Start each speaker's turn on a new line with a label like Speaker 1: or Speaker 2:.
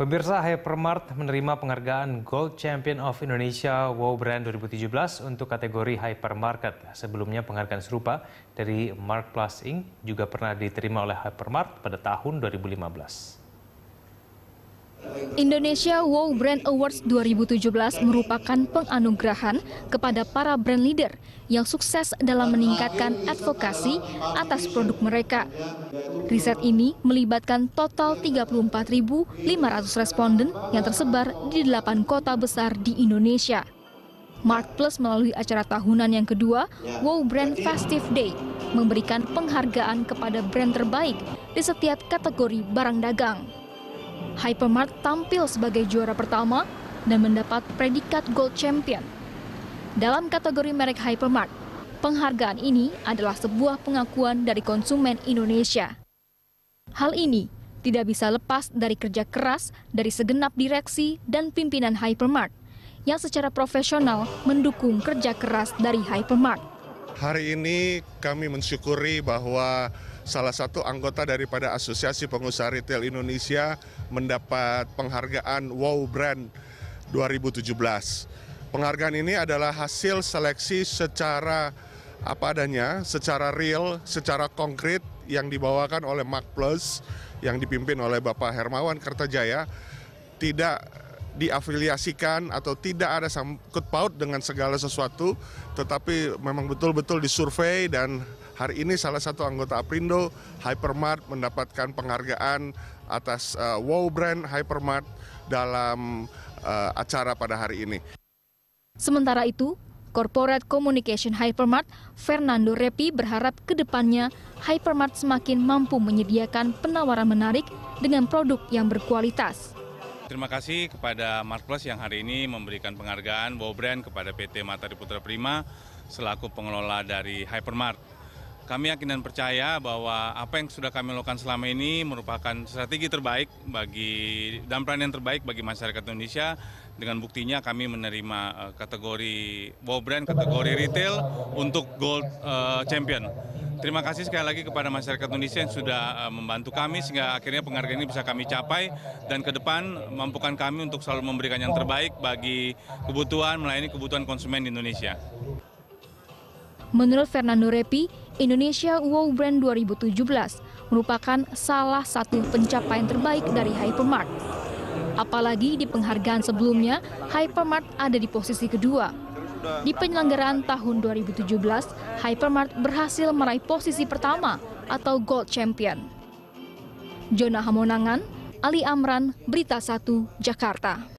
Speaker 1: Pemirsa Hypermart menerima penghargaan Gold Champion of Indonesia Wow Brand 2017 untuk kategori hypermarket. Sebelumnya penghargaan serupa dari Mark Plus Inc. juga pernah diterima oleh Hypermart pada tahun 2015.
Speaker 2: Indonesia WOW Brand Awards 2017 merupakan penganugerahan kepada para brand leader yang sukses dalam meningkatkan advokasi atas produk mereka. Riset ini melibatkan total 34.500 responden yang tersebar di 8 kota besar di Indonesia. Mark Plus melalui acara tahunan yang kedua, WOW Brand Festive Day, memberikan penghargaan kepada brand terbaik di setiap kategori barang dagang. Hypermart tampil sebagai juara pertama dan mendapat predikat Gold Champion. Dalam kategori merek Hypermart, penghargaan ini adalah sebuah pengakuan dari konsumen Indonesia. Hal ini tidak bisa lepas dari kerja keras dari segenap direksi dan pimpinan Hypermart yang secara profesional mendukung kerja keras dari Hypermart.
Speaker 3: Hari ini kami mensyukuri bahwa salah satu anggota daripada Asosiasi Pengusaha Retail Indonesia mendapat penghargaan Wow Brand 2017. Penghargaan ini adalah hasil seleksi secara apa adanya, secara real, secara konkret yang dibawakan oleh Mark Plus yang dipimpin oleh Bapak Hermawan Kertajaya tidak diafiliasikan atau tidak ada sangkut paut dengan segala sesuatu, tetapi memang betul-betul disurvei dan hari ini salah satu anggota Aprindo Hypermart mendapatkan penghargaan atas uh, Wow Brand Hypermart dalam uh, acara pada hari ini.
Speaker 2: Sementara itu, Corporate Communication Hypermart, Fernando Repi berharap ke depannya Hypermart semakin mampu menyediakan penawaran menarik dengan produk yang berkualitas.
Speaker 1: Terima kasih kepada Mark Plus yang hari ini memberikan penghargaan Wow Brand kepada PT Matahari Putra Prima selaku pengelola dari Hypermart. Kami yakin dan percaya bahwa apa yang sudah kami lakukan selama ini merupakan strategi terbaik bagi dan peran yang terbaik bagi masyarakat Indonesia. Dengan buktinya kami menerima eh, kategori Wow Brand kategori retail untuk Gold uh, Champion. Terima kasih sekali lagi kepada masyarakat Indonesia yang sudah eh, membantu kami sehingga akhirnya penghargaan ini bisa kami capai dan ke depan mampukan kami untuk selalu memberikan yang terbaik bagi kebutuhan melayani kebutuhan konsumen di Indonesia.
Speaker 2: Menurut Fernando Repi, Indonesia Wow Brand 2017 merupakan salah satu pencapaian terbaik dari Hypermart. Apalagi di penghargaan sebelumnya, Hypermart ada di posisi kedua di penyelenggaraan tahun 2017, Hypermart berhasil meraih posisi pertama atau Gold Champion. Jona Hamonangan, Ali Amran, Berita 1, Jakarta.